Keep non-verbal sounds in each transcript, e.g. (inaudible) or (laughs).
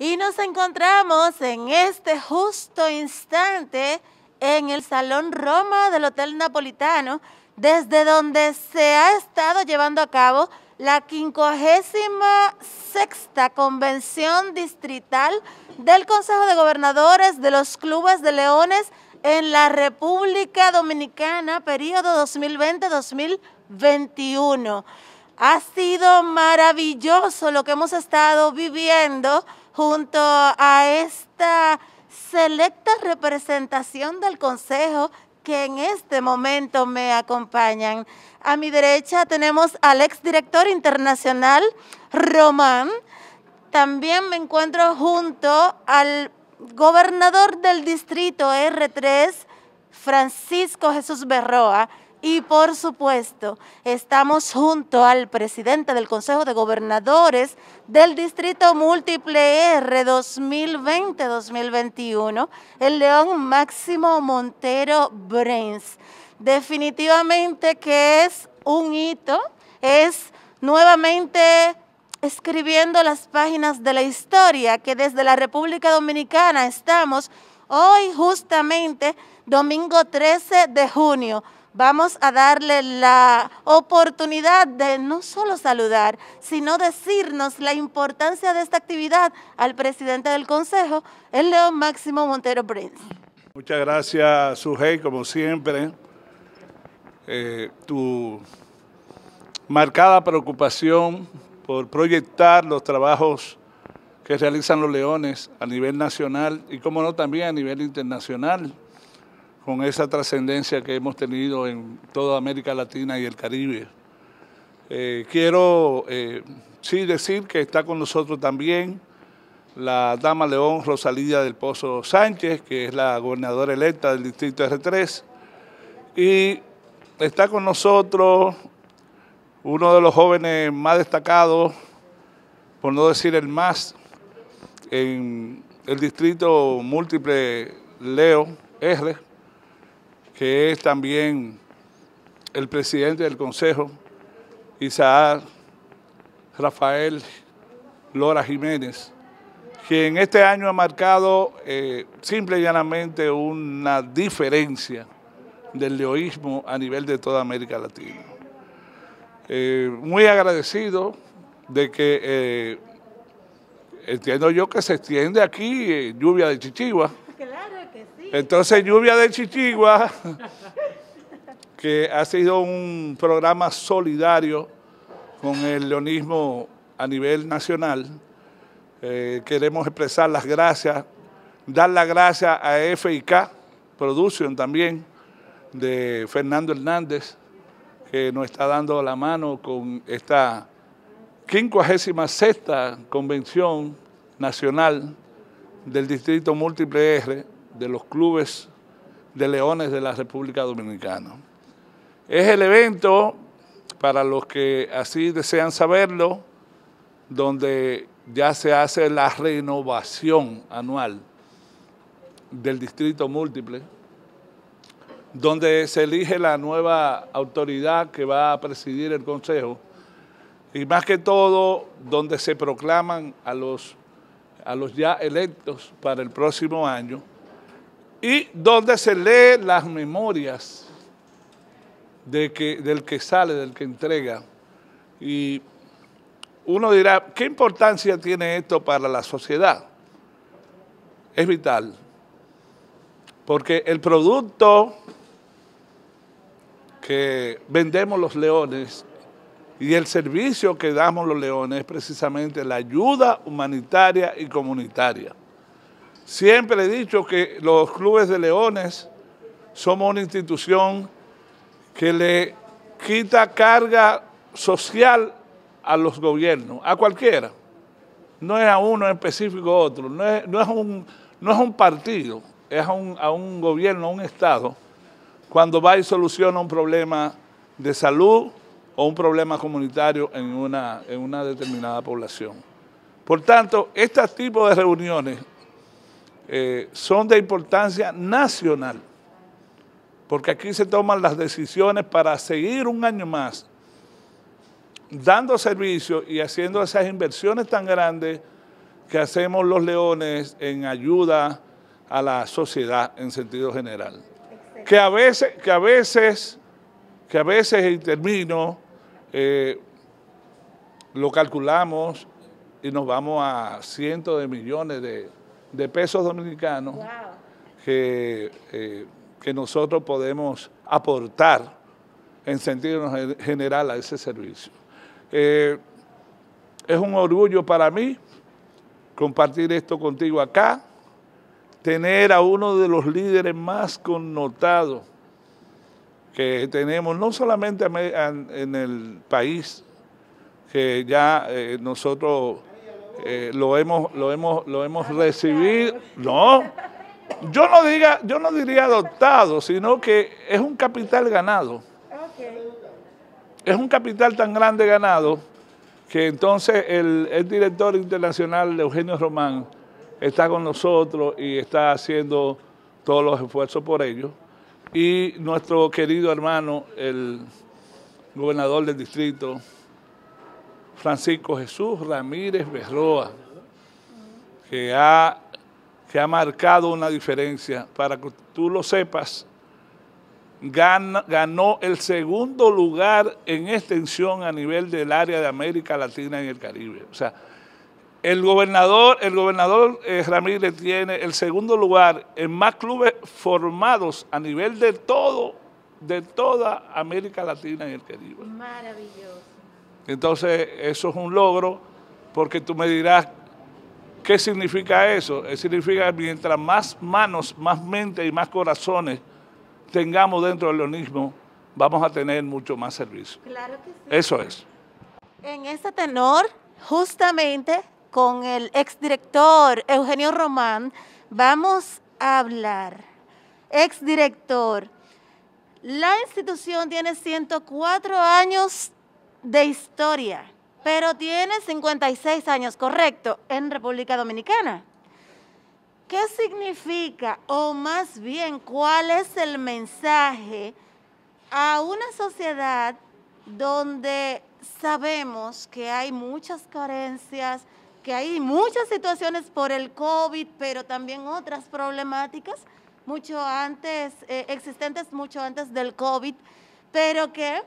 Y nos encontramos en este justo instante en el Salón Roma del Hotel Napolitano, desde donde se ha estado llevando a cabo la 56 Convención Distrital del Consejo de Gobernadores de los Clubes de Leones en la República Dominicana, periodo 2020-2021. Ha sido maravilloso lo que hemos estado viviendo junto a esta selecta representación del Consejo que en este momento me acompañan. A mi derecha tenemos al exdirector internacional Román. También me encuentro junto al gobernador del distrito R3, Francisco Jesús Berroa. Y por supuesto, estamos junto al presidente del Consejo de Gobernadores del Distrito Múltiple R 2020-2021, el León Máximo Montero Brains. Definitivamente que es un hito, es nuevamente escribiendo las páginas de la historia que desde la República Dominicana estamos hoy justamente domingo 13 de junio vamos a darle la oportunidad de no solo saludar, sino decirnos la importancia de esta actividad al presidente del Consejo, el León Máximo Montero Prince. Muchas gracias, Sujei, como siempre. Eh, tu marcada preocupación por proyectar los trabajos que realizan los leones a nivel nacional y, como no, también a nivel internacional con esa trascendencia que hemos tenido en toda América Latina y el Caribe. Eh, quiero eh, sí decir que está con nosotros también la dama León Rosalía del Pozo Sánchez, que es la gobernadora electa del distrito R3, y está con nosotros uno de los jóvenes más destacados, por no decir el más, en el distrito múltiple Leo R que es también el presidente del Consejo, Isaac Rafael Lora Jiménez, quien este año ha marcado eh, simple y llanamente una diferencia del leoísmo a nivel de toda América Latina. Eh, muy agradecido de que eh, entiendo yo que se extiende aquí lluvia de Chichigua, entonces, Lluvia de Chichigua, (laughs) que ha sido un programa solidario con el leonismo a nivel nacional, eh, queremos expresar las gracias, dar las gracias a FIK producción también, de Fernando Hernández, que nos está dando la mano con esta 56 Convención Nacional del Distrito Múltiple R de los clubes de leones de la República Dominicana. Es el evento, para los que así desean saberlo, donde ya se hace la renovación anual del distrito múltiple, donde se elige la nueva autoridad que va a presidir el consejo y más que todo donde se proclaman a los, a los ya electos para el próximo año y donde se lee las memorias de que, del que sale, del que entrega. Y uno dirá, ¿qué importancia tiene esto para la sociedad? Es vital, porque el producto que vendemos los leones y el servicio que damos los leones es precisamente la ayuda humanitaria y comunitaria. Siempre he dicho que los clubes de leones somos una institución que le quita carga social a los gobiernos, a cualquiera. No es a uno en específico otro, no es, un, no es un partido, es a un, gobierno, a un Estado, cuando va y soluciona un problema de salud o un problema comunitario en una, en una determinada población. Por tanto, este tipo de reuniones eh, son de importancia nacional, porque aquí se toman las decisiones para seguir un año más dando servicio y haciendo esas inversiones tan grandes que hacemos los leones en ayuda a la sociedad en sentido general. Que a veces, que a veces, que a veces, y termino, eh, lo calculamos y nos vamos a cientos de millones de, de pesos dominicanos eh, que, nosotros podemos aportar en sentido general a ese servicio. Eh, es un orgullo para mí compartir esto contigo acá, tener a uno de los líderes más connotados que tenemos, no solamente en el país, que ya eh, nosotros eh, lo hemos, lo hemos, lo hemos recibido. No, yo no, diga, yo no diría adoptado, sino que es un capital ganado. Es un capital tan grande ganado que entonces el, el director internacional de Eugenio Román está con nosotros y está haciendo todos los esfuerzos por ello. Y nuestro querido hermano, el gobernador del distrito, Francisco Jesús Ramírez Berroa, que ha, ha marcado una diferencia. Para que tú lo sepas, ganó, el segundo lugar en extensión a nivel del área de América Latina y el Caribe. O sea, el gobernador, el gobernador eh, Ramírez tiene el segundo lugar en más clubes formados a nivel de todo, de toda América Latina y el Caribe. Maravilloso. Entonces, eso es un logro porque tú me dirás, ¿qué significa eso? Eso significa que mientras más manos, más mente y más corazones tengamos dentro del organismo, vamos a tener mucho más servicio. Claro que sí. Eso es. En este tenor, justamente con el exdirector Eugenio Román, vamos a hablar. Exdirector, la institución tiene 104 años de historia, pero tiene 56 años, correcto, en República Dominicana. ¿Qué significa, o más bien, cuál es el mensaje a una sociedad donde sabemos que hay muchas carencias, que hay muchas situaciones por el COVID, pero también otras problemáticas mucho antes, eh, existentes mucho antes del COVID, pero que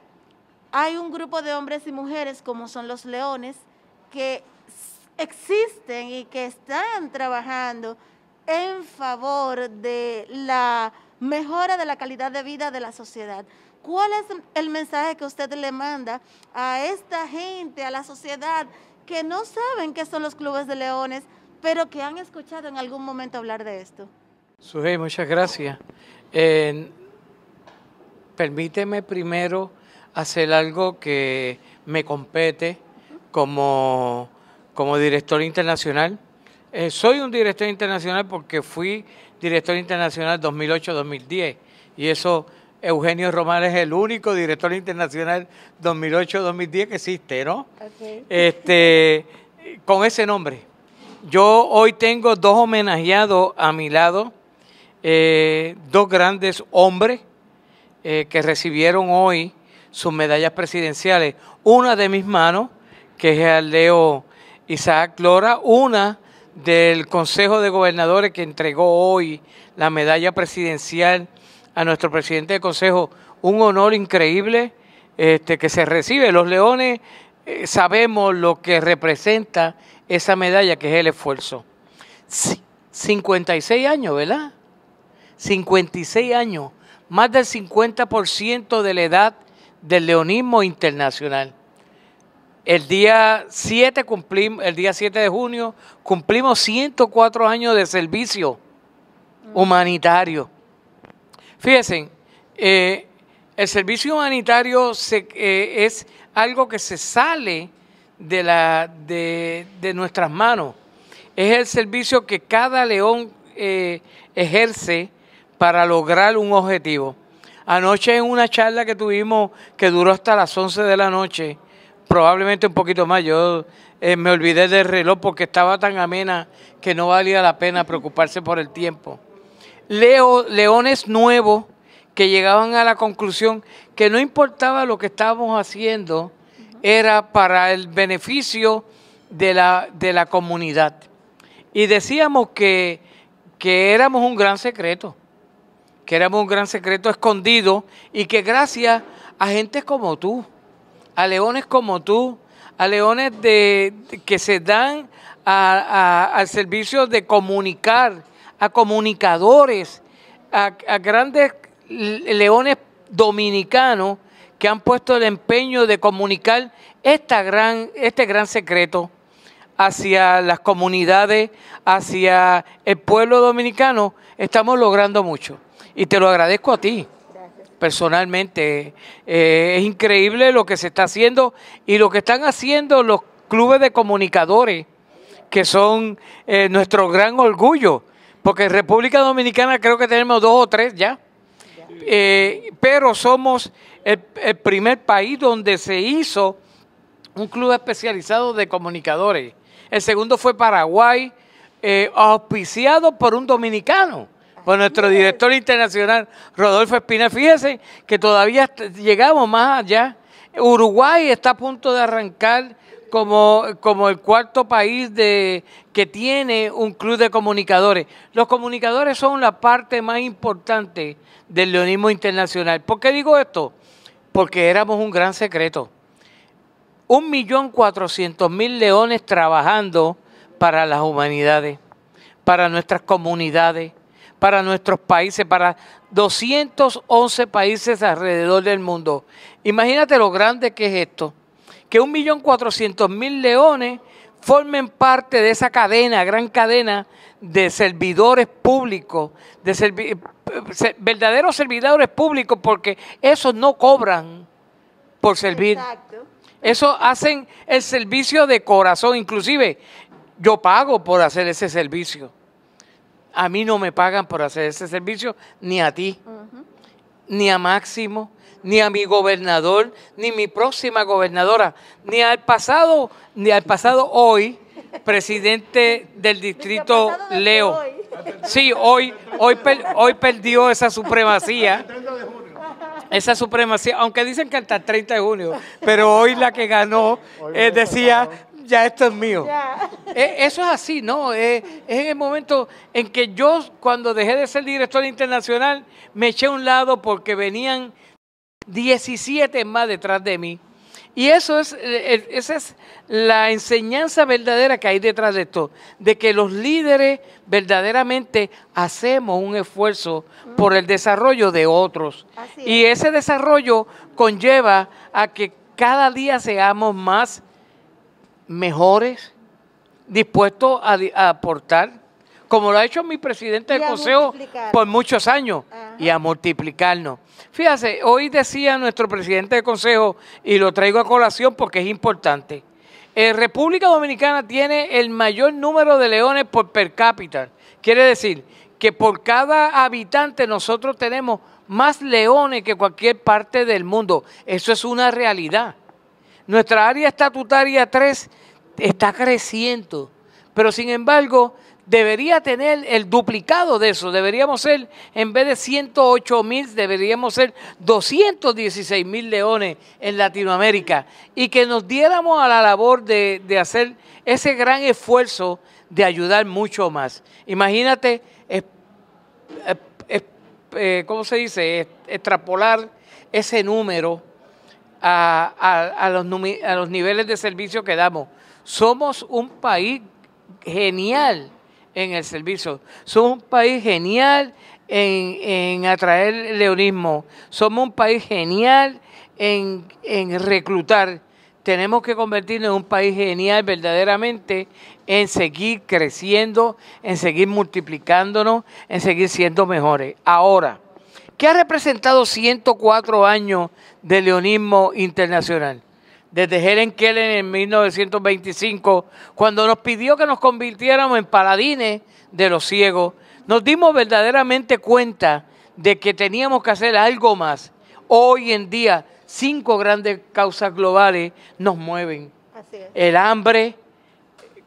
hay un grupo de hombres y mujeres como son los leones que existen y que están trabajando en favor de la mejora de la calidad de vida de la sociedad. ¿Cuál es el mensaje que usted le manda a esta gente, a la sociedad, que no saben qué son los clubes de leones, pero que han escuchado en algún momento hablar de esto? Sujei, muchas gracias. Eh, permíteme primero hacer algo que me compete como, como director internacional. Eh, soy un director internacional porque fui director internacional 2008-2010 y eso Eugenio Román es el único director internacional 2008-2010 que existe, ¿no? Este, con ese nombre. Yo hoy tengo dos homenajeados a mi lado, eh, dos grandes hombres eh, que recibieron hoy sus medallas presidenciales. Una de mis manos, que es el Leo Isaac Lora, una del Consejo de Gobernadores que entregó hoy la medalla presidencial a nuestro presidente del Consejo. Un honor increíble este, que se recibe. Los leones eh, sabemos lo que representa esa medalla, que es el esfuerzo. 56 años, ¿verdad? 56 años, más del 50% de la edad del leonismo internacional. El día 7 cumplimos, el día de junio cumplimos 104 años de servicio mm. humanitario. Fíjense, eh, el servicio humanitario se, eh, es algo que se sale de, la, de, nuestras manos. Es el servicio que cada león eh, ejerce para lograr un objetivo. Anoche en una charla que tuvimos que duró hasta las 11 de la noche, probablemente un poquito más, yo eh, me olvidé del reloj porque estaba tan amena que no valía la pena preocuparse por el tiempo. Leo, leones nuevos que llegaban a la conclusión que no importaba lo que estábamos haciendo, era para el beneficio de la, de la comunidad. Y decíamos que, que éramos un gran secreto que éramos un gran secreto escondido y que gracias a gente como tú, a leones como tú, a leones que se dan al servicio de comunicar, a comunicadores, a, grandes leones dominicanos que han puesto el empeño de comunicar esta gran, este gran secreto hacia las comunidades, hacia el pueblo dominicano, estamos logrando mucho y te lo agradezco a ti personalmente. Eh, es increíble lo que se está haciendo y lo que están haciendo los clubes de comunicadores, que son eh, nuestro gran orgullo, porque en República Dominicana creo que tenemos dos o tres ya, eh, pero somos el, primer país donde se hizo un club especializado de comunicadores. El segundo fue Paraguay, auspiciado por un dominicano por pues nuestro director internacional, Rodolfo Espina. Fíjense que todavía llegamos más allá. Uruguay está a punto de arrancar como, como el cuarto país de, que tiene un club de comunicadores. Los comunicadores son la parte más importante del leonismo internacional. ¿Por qué digo esto? Porque éramos un gran secreto. Un millón cuatrocientos mil leones trabajando para las humanidades, para nuestras comunidades, para nuestros países, para 211 países alrededor del mundo. Imagínate lo grande que es esto, que 1.400.000 leones formen parte de esa cadena, gran cadena de servidores públicos, de verdaderos servidores públicos, porque esos no cobran por servir. Exacto. Eso hacen el servicio de corazón, inclusive yo pago por hacer ese servicio a mí no me pagan por hacer ese servicio, ni a ti, ni a Máximo, ni a mi gobernador, ni mi próxima gobernadora, ni al pasado, ni al pasado hoy, presidente del distrito Leo. Sí, hoy, hoy, hoy perdió esa supremacía. Esa supremacía, aunque dicen que hasta el 30 de junio, pero hoy la que ganó eh, decía ya esto es mío. Eh, eso es así, ¿no? Eh, es, en el momento en que yo, cuando dejé de ser director internacional, me eché a un lado porque venían 17 más detrás de mí. Y eso es, eh, esa es la enseñanza verdadera que hay detrás de esto, de que los líderes verdaderamente hacemos un esfuerzo por el desarrollo de otros. Y ese desarrollo conlleva a que cada día seamos más mejores, dispuestos a, aportar, como lo ha hecho mi presidente de Consejo por muchos años, y a multiplicarnos. Fíjese, hoy decía nuestro presidente de Consejo, y lo traigo a colación porque es importante, eh, República Dominicana tiene el mayor número de leones por per cápita. Quiere decir que por cada habitante nosotros tenemos más leones que cualquier parte del mundo. Eso es una realidad. Nuestra área estatutaria 3 está creciendo. Pero sin embargo, debería tener el duplicado de eso. Deberíamos ser, en vez de 108 mil, deberíamos ser 216 mil leones en Latinoamérica. Y que nos diéramos a la labor de, hacer ese gran esfuerzo de ayudar mucho más. Imagínate, eh, ¿cómo se dice? Extrapolar ese número a, los, a los niveles de servicio que damos. Somos un país genial en el servicio. Somos un país genial en, en atraer leonismo. Somos un país genial en, en reclutar. Tenemos que convertirnos en un país genial verdaderamente en seguir creciendo, en seguir multiplicándonos, en seguir siendo mejores. Ahora, ¿qué ha representado 104 años de leonismo internacional? desde Helen Keller en 1925, cuando nos pidió que nos convirtiéramos en paladines de los ciegos, nos dimos verdaderamente cuenta de que teníamos que hacer algo más. Hoy en día, cinco grandes causas globales nos mueven. El hambre,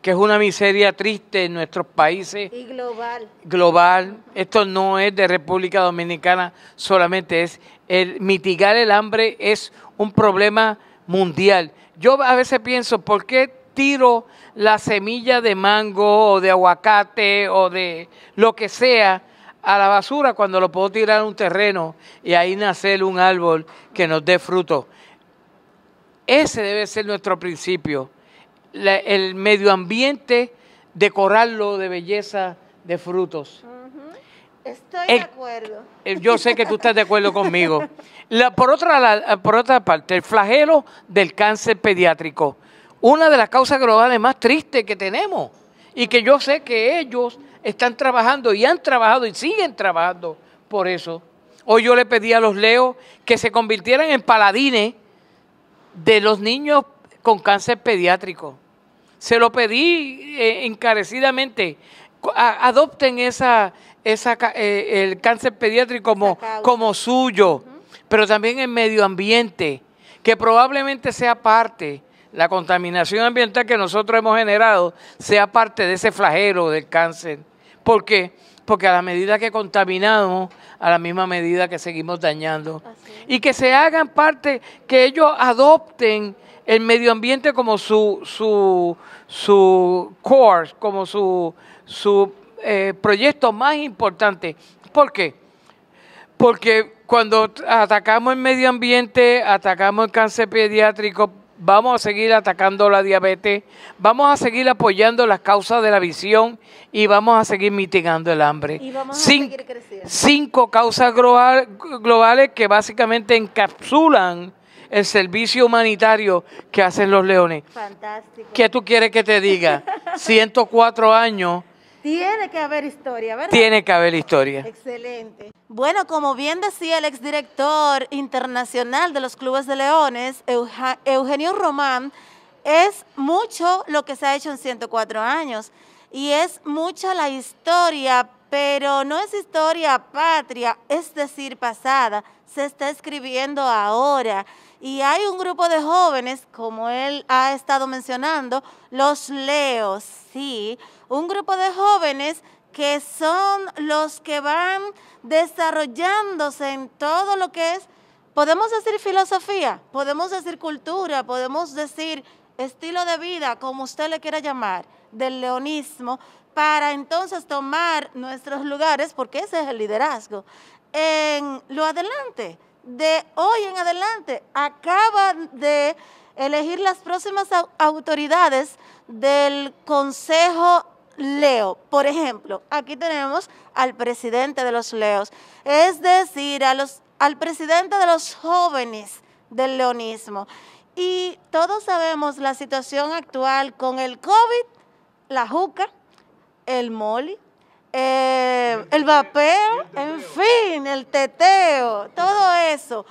que es una miseria triste en nuestros países. Y global. Global. Esto no es de República Dominicana solamente, es el mitigar el hambre es un problema mundial. Yo a veces pienso, ¿por qué tiro la semilla de mango o de aguacate o de lo que sea a la basura cuando lo puedo tirar a un terreno y ahí nacer un árbol que nos dé fruto? Ese debe ser nuestro principio. el medio ambiente, decorarlo de belleza, de frutos. Estoy eh, de acuerdo. Eh, yo sé que tú estás de acuerdo conmigo. (laughs) por, otra, por otra parte, el flagelo del cáncer pediátrico, una de las causas globales más tristes que tenemos y que yo sé que ellos están trabajando y han trabajado y siguen trabajando por eso. Hoy yo le pedí a los leos que se convirtieran en paladines de los niños con cáncer pediátrico. Se lo pedí eh, encarecidamente. adopten esa, eh, el cáncer pediátrico como, como suyo, pero también el medio ambiente, que probablemente sea parte, la contaminación ambiental que nosotros hemos generado, sea parte de ese flagelo del cáncer. ¿Por qué? Porque a la medida que contaminamos, a la misma medida que seguimos dañando. Y que se hagan parte, que ellos adopten el medio ambiente como su, su, core, como su, su eh, proyecto más importante ¿Por qué? Porque cuando atacamos el medio ambiente, atacamos el cáncer pediátrico, vamos a seguir atacando la diabetes, vamos a seguir apoyando las causas de la visión y vamos a seguir mitigando el hambre. Y Cinco causas globales que básicamente encapsulan el servicio humanitario que hacen los leones. ¿Qué tú quieres que te diga? 104 (laughs) años tiene que haber historia, ¿verdad? Tiene que haber historia. Excelente. Bueno, como bien decía el exdirector internacional de los Clubes de Leones, Eugenio Román, es mucho lo que se ha hecho en 104 años y es mucha la historia, pero no es historia patria, es decir, pasada, se está escribiendo ahora. Y hay un grupo de jóvenes, como él ha estado mencionando, los leos, sí, un grupo de jóvenes que son los que van desarrollándose en todo lo que es, podemos decir filosofía, podemos decir cultura, podemos decir estilo de vida, como usted le quiera llamar, del leonismo, para entonces tomar nuestros lugares, porque ese es el liderazgo, en lo adelante, de hoy en adelante, acaban de elegir las próximas autoridades del Consejo Leo. Por ejemplo, aquí tenemos al presidente de los Leos, es decir, al presidente de los jóvenes del leonismo. Y todos sabemos la situación actual con el COVID, la juca, el moli, em, el vapeo, en fin, el teteo, todo eso.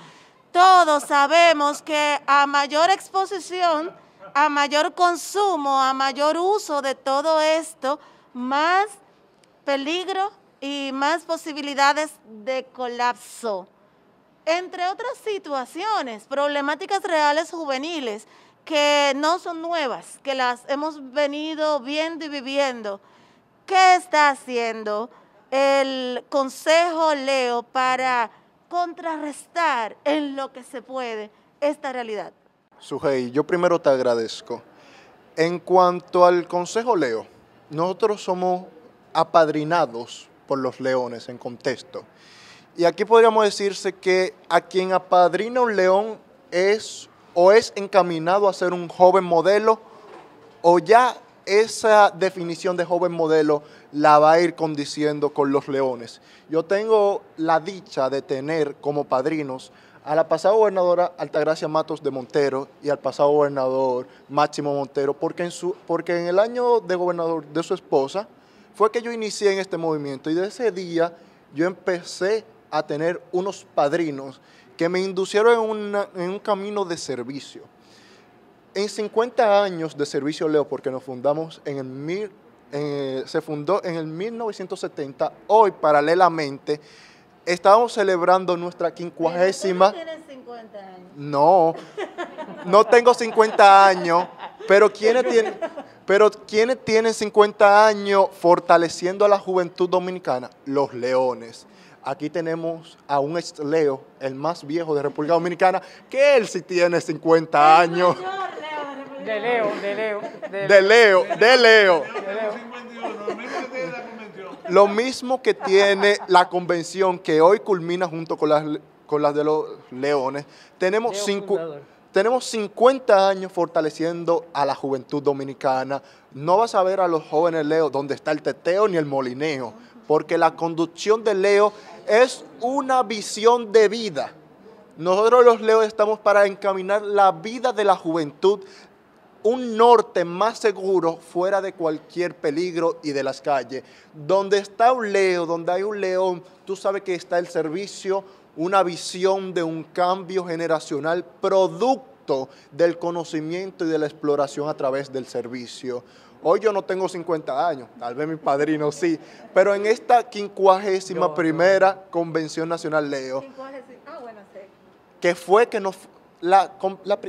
Todos sabemos que a mayor exposición a mayor consumo, a mayor uso de todo esto, más peligro y más posibilidades de colapso. Entre otras situaciones, problemáticas reales juveniles que no son nuevas, que las hemos venido viendo y viviendo. ¿Qué está haciendo el Consejo Leo para contrarrestar en lo que se puede esta realidad? Sujei, yo primero te agradezco. En cuanto al Consejo Leo, nosotros somos apadrinados por los leones en contexto. Y aquí podríamos decirse que a quien apadrina un león es o es encaminado a ser un joven modelo o ya esa definición de joven modelo la va a ir condiciendo con los leones. Yo tengo la dicha de tener como padrinos a la pasada gobernadora Altagracia Matos de Montero y al pasado gobernador Máximo Montero, porque en, su, porque en el año de gobernador de su esposa fue que yo inicié en este movimiento y de ese día yo empecé a tener unos padrinos que me inducieron en, un camino de servicio. En 50 años de servicio Leo, porque nos fundamos en el mil, eh, se fundó en el 1970, hoy paralelamente Estamos celebrando nuestra quincuagésima. no tienes 50 años? No, no tengo 50 años, pero quién tiene, pero 50 años fortaleciendo a la juventud dominicana? Los leones aquí tenemos a un ex Leo, el más viejo de República Dominicana, que él sí tiene 50 años. De Leo, de Leo. De Leo, de Leo. De Leo. De Leo. Lo mismo que tiene la convención que hoy culmina junto con las, con las de los leones. Tenemos, tenemos 50 años fortaleciendo a la juventud dominicana. No vas a ver a los jóvenes Leo donde está el teteo ni el molineo, porque la conducción de Leo es una visión de vida. Nosotros los leos estamos para encaminar la vida de la juventud, un norte más seguro fuera de cualquier peligro y de las calles. Donde está un leo, donde hay un león, tú sabes que está el servicio, una visión de un cambio generacional producto del conocimiento y de la exploración a través del servicio. Hoy yo no tengo 50 años, tal vez mi padrino sí, pero en esta 51 primera Convención Nacional Leo, ah, que fue que nos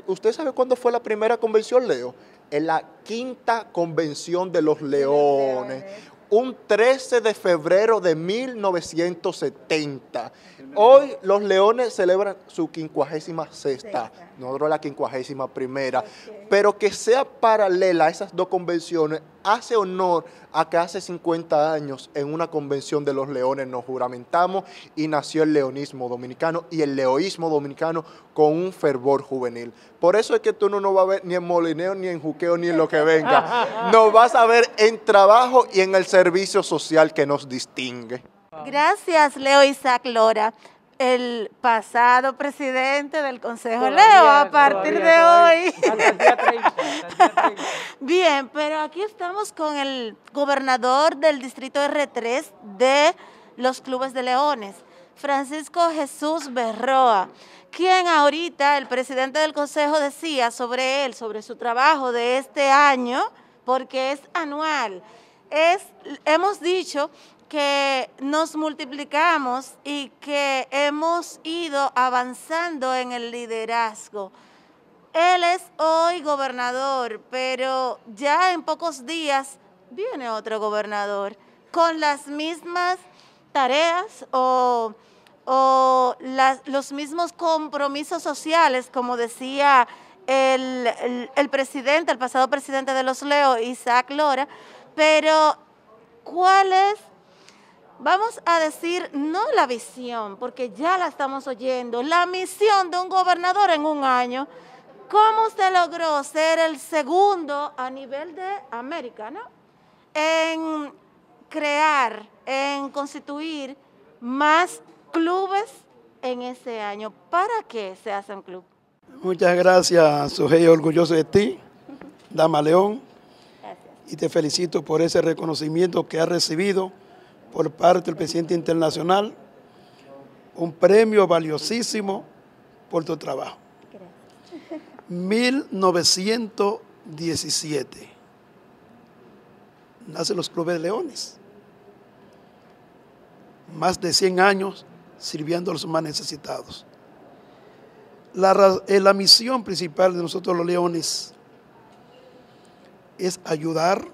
¿Usted sabe cuándo fue la primera convención, Leo? En la quinta convención de los leones. Un 13 de febrero de 1970. Hoy los leones celebran su quincuagésima sexta, no la quincuagésima primera. Pero que sea paralela a esas dos convenciones hace honor a que hace 50 años en una convención de los leones nos juramentamos y nació el leonismo dominicano y el leoísmo dominicano con un fervor juvenil. Por eso es que tú no nos vas a ver ni en molineo, ni en juqueo, ni en lo que venga. (laughs) Nos vas a ver en trabajo y en el servicio social que nos distingue. Gracias, Leo Isaac Lora el pasado presidente del Consejo Leo a partir de hoy. (laughs) Bien, pero aquí estamos con el gobernador del distrito R3 de los clubes de leones, Francisco Jesús Berroa, quien ahorita el presidente del Consejo decía sobre él, sobre su trabajo de este año, porque es anual. Es, hemos dicho que nos multiplicamos y que hemos ido avanzando en el liderazgo. Él es hoy gobernador, pero ya en pocos días viene otro gobernador con las mismas tareas o, los mismos compromisos sociales, como decía el, el presidente, el pasado presidente de los Leo, Isaac Lora, pero ¿cuál es Vamos a decir no la visión, porque ya la estamos oyendo, la misión de un gobernador en un año. ¿Cómo usted logró ser el segundo a nivel de América, ¿no? En crear, en constituir más clubes en ese año. ¿Para qué se hace un club? Muchas gracias, Sujei, orgulloso de ti, Dama León. Gracias. Y te felicito por ese reconocimiento que has recibido por parte del presidente internacional un premio valiosísimo por tu trabajo. 1917. Nacen los clubes de leones. Más de 100 años sirviendo a los más necesitados. Eh, la misión principal de nosotros los leones es ayudar,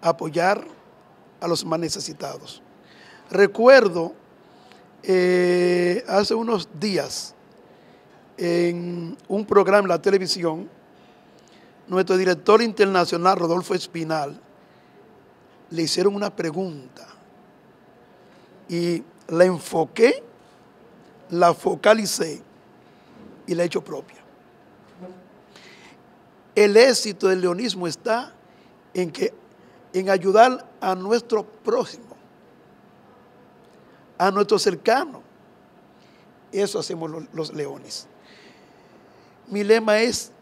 apoyar a los más necesitados. Recuerdo eh, hace unos días en un programa en la televisión, nuestro director internacional, Rodolfo Espinal, le hicieron una pregunta y la enfoqué, la focalicé y la he hecho propia. El éxito del leonismo está en que en ayudar a nuestro prójimo, a nuestro cercano. Eso hacemos los, leones. Mi lema es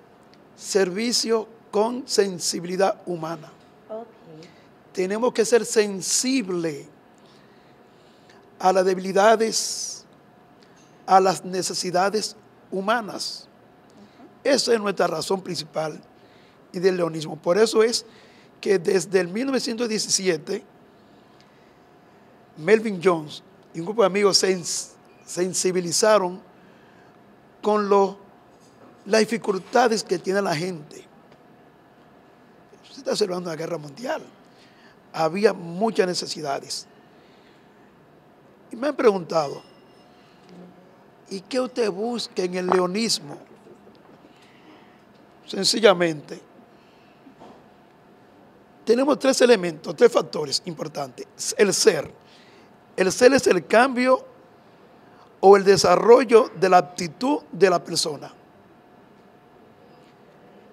servicio con sensibilidad humana. Tenemos que ser sensibles a las debilidades, a las necesidades humanas. Esa es nuestra razón principal y del leonismo. Por eso es que desde el 1917 Melvin Jones y un grupo de amigos se sensibilizaron con lo, las dificultades que tiene la gente. Se está celebrando la guerra mundial. Había muchas necesidades. Y me han preguntado, ¿y qué usted busca en el leonismo? Sencillamente, tenemos tres elementos, tres factores importantes. El ser. El ser es el cambio o el desarrollo de la actitud de la persona.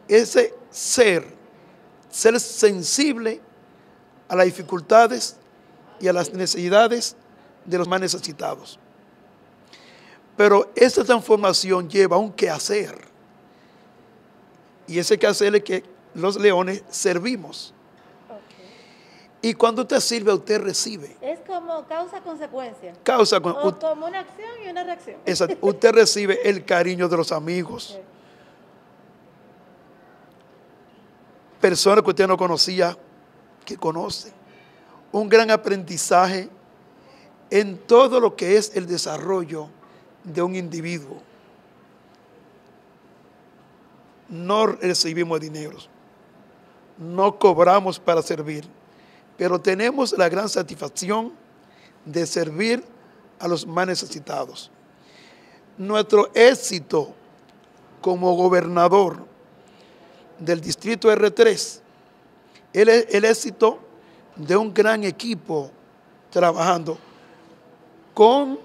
Ese ser, ser sensible a las dificultades y a las necesidades de los más necesitados. Pero esta transformación lleva a un quehacer. Y ese quehacer es que los leones servimos y cuando usted sirve, usted recibe. Es como causa-consecuencia. Causa, -consecuencia. como una acción y una reacción. (laughs) Usted recibe el cariño de los amigos. Personas que usted no conocía, que conoce. Un gran aprendizaje en todo lo que es el desarrollo de un individuo. No recibimos dinero. No cobramos para servir pero tenemos la gran satisfacción de servir a los más necesitados. Nuestro éxito como gobernador del distrito R3, es el éxito de un gran equipo trabajando con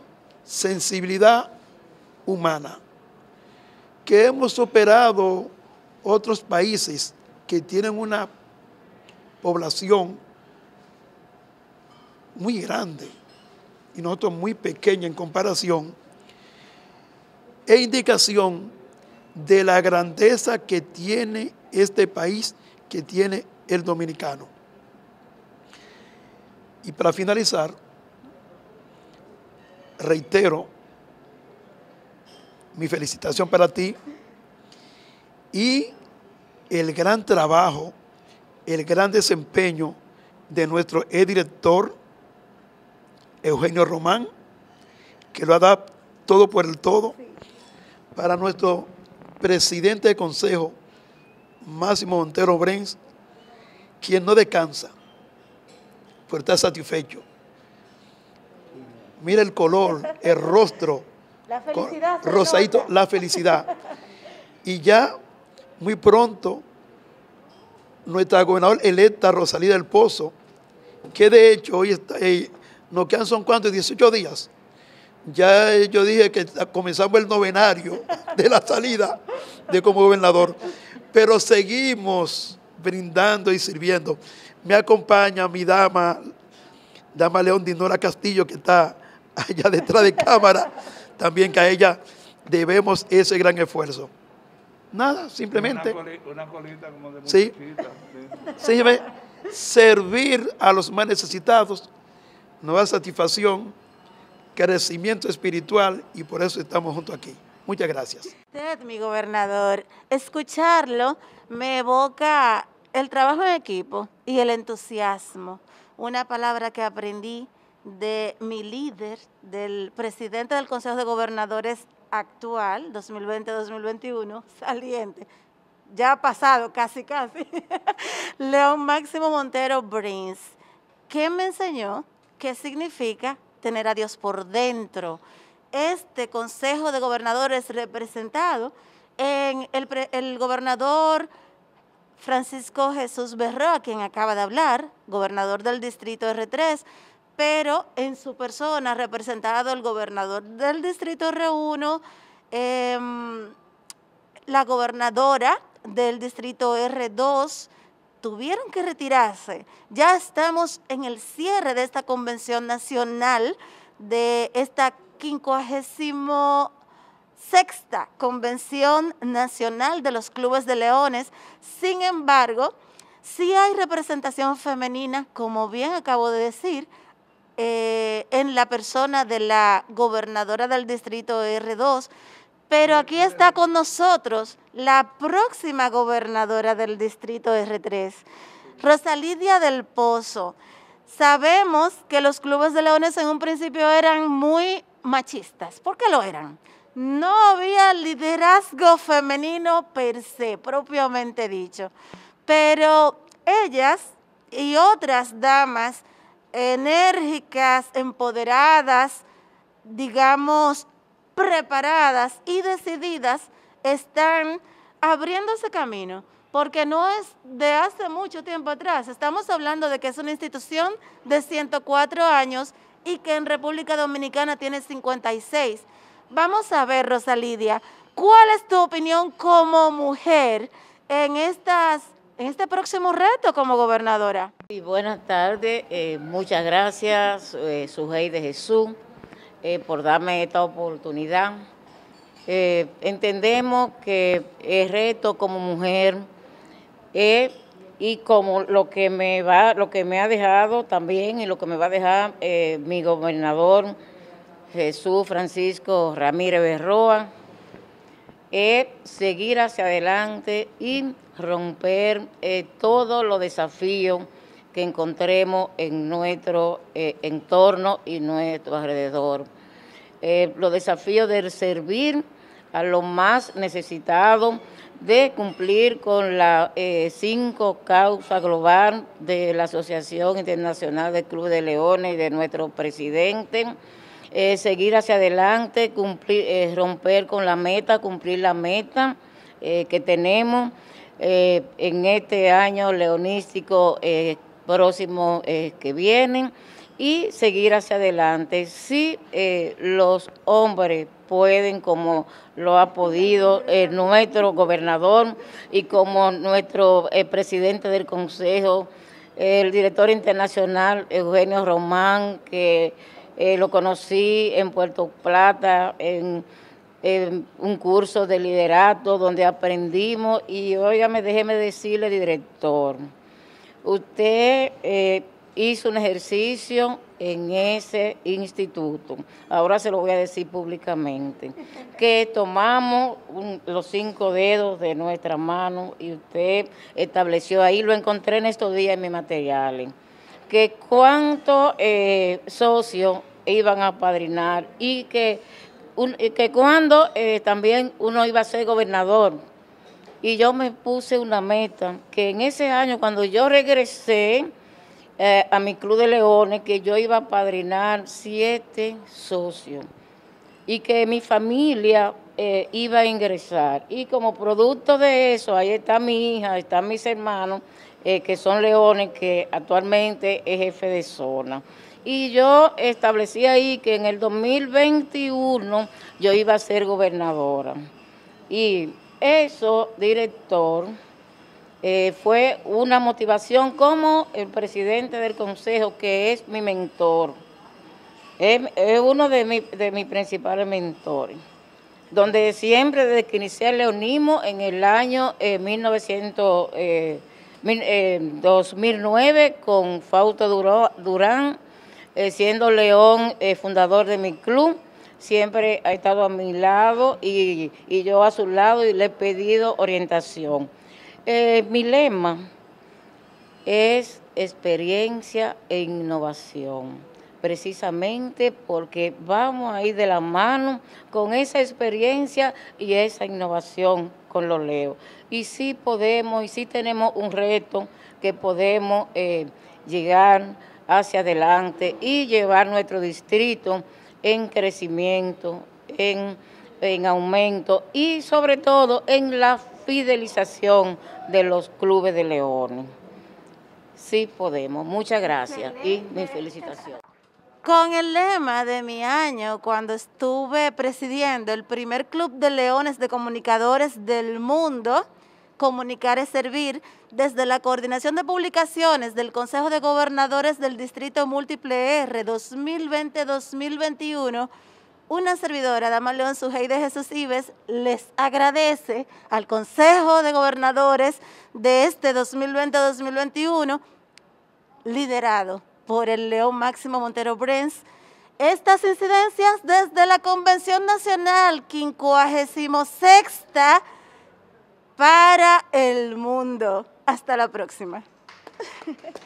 sensibilidad humana, que hemos superado otros países que tienen una población muy grande y nosotros muy pequeña en comparación, es indicación de la grandeza que tiene este país, que tiene el dominicano. Y para finalizar, reitero mi felicitación para ti y el gran trabajo, el gran desempeño de nuestro e director Eugenio Román, que lo ha dado todo por el todo, para nuestro presidente de consejo, Máximo Montero Brenz, quien no descansa, pero está satisfecho. Mira el color, (laughs) el rostro. La felicidad. Rosadito, la felicidad. Y ya muy pronto, nuestra gobernadora electa Rosalía del Pozo, que de hecho hoy está, eh, nos quedan son cuántos, 18 días. Ya yo dije que comenzamos el novenario de la salida de como gobernador, pero seguimos brindando y sirviendo. Me acompaña mi dama, dama León Dinora Castillo, que está allá detrás de cámara, también que a ella debemos ese gran esfuerzo. Nada, simplemente. Una, colita como de Sí. sí servir a los más necesitados nueva satisfacción, crecimiento espiritual y por eso estamos juntos aquí. Muchas gracias. Usted, mi gobernador, escucharlo me evoca el trabajo en equipo y el entusiasmo. Una palabra que aprendí de mi líder, del presidente del Consejo de Gobernadores actual, 2020-2021, saliente, ya ha pasado casi casi, (laughs) León Máximo Montero Brins. ¿Qué me enseñó? ¿Qué significa tener a Dios por dentro. Este Consejo de Gobernadores representado en el, gobernador Francisco Jesús Berroa, a quien acaba de hablar, gobernador del distrito R3, pero en su persona representado el gobernador del distrito R1, em, la gobernadora del distrito R2, tuvieron que retirarse. Ya estamos en el cierre de esta convención nacional, de esta 56 convención nacional de los clubes de leones. Sin embargo, sí hay representación femenina, como bien acabo de decir, eh, en la persona de la gobernadora del distrito R2, pero aquí está con nosotros la próxima gobernadora del distrito R3, Rosalidia del Pozo. Sabemos que los clubes de leones en un principio eran muy machistas. ¿Por qué lo eran? No había liderazgo femenino per se, propiamente dicho. Pero ellas y otras damas enérgicas, empoderadas, digamos, preparadas y decididas están ese camino, porque no es de hace mucho tiempo atrás. Estamos hablando de que es una institución de 104 años y que en República Dominicana tiene 56. Vamos a ver, Rosalidia, ¿cuál es tu opinión como mujer en, estas, en este próximo reto como gobernadora? Y buenas tardes, eh, muchas gracias, eh, su Sujei de Jesús. Eh, por darme esta oportunidad. Eh, entendemos que el reto como mujer y como lo que me va, lo que me ha dejado también y lo que me va a dejar eh, mi gobernador Jesús Francisco Ramírez Berroa es seguir hacia adelante y romper todos los desafíos que encontremos en nuestro eh, entorno y nuestro alrededor. Eh, los desafíos de servir a los más necesitados, de cumplir con las eh, cinco causas globales de la Asociación Internacional del Club de Leones y de nuestro presidente, seguir hacia adelante, cumplir, romper con la meta, cumplir la meta que tenemos en este año leonístico próximos eh, que vienen y seguir hacia adelante. Si eh, los hombres pueden, como lo ha podido eh, nuestro gobernador y como nuestro presidente del Consejo, el director internacional Eugenio Román, que lo conocí en Puerto Plata, en, un curso de liderato donde aprendimos y, óigame, déjeme decirle, director, usted eh, hizo un ejercicio en ese instituto, ahora se lo voy a decir públicamente, que tomamos los cinco dedos de nuestra mano y usted estableció ahí, lo encontré en estos días en mis materiales, que cuántos eh, socios iban a padrinar y que, que cuando eh, también uno iba a ser gobernador y yo me puse una meta, que en ese año cuando yo regresé eh, a mi Club de Leones, que yo iba a padrinar siete socios y que mi familia eh, iba a ingresar. Y como producto de eso, ahí está mi hija, están mis hermanos, eh, que son leones, que actualmente es jefe de zona. Y yo establecí ahí que en el 2021 yo iba a ser gobernadora. Y eso, director, eh, fue una motivación como el presidente del consejo, que es mi mentor, es, uno de, mis principales mentores, donde siempre desde que inicié el leonismo en el año 2009 eh, eh, con Fausto Durán, siendo León fundador de mi club, siempre ha estado a mi lado y, yo a su lado y le he pedido orientación. Eh, mi lema es experiencia e innovación, precisamente porque vamos a ir de la mano con esa experiencia y esa innovación con los leos. Y sí podemos, y sí tenemos un reto que podemos eh, llegar hacia adelante y llevar nuestro distrito en crecimiento, en, aumento y sobre todo en la fidelización de los clubes de leones. Sí podemos. Muchas gracias y mis felicitaciones. Con el lema de mi año, cuando estuve presidiendo el primer Club de Leones de Comunicadores del Mundo, Comunicar es Servir, desde la Coordinación de Publicaciones del Consejo de Gobernadores del Distrito Múltiple R 2020-2021, una servidora, Dama León Sujei de Jesús Ives, les agradece al Consejo de Gobernadores de este 2020-2021, liderado por el León Máximo Montero Brens, estas incidencias desde la Convención Nacional 56 para el mundo. Hasta la próxima. (laughs)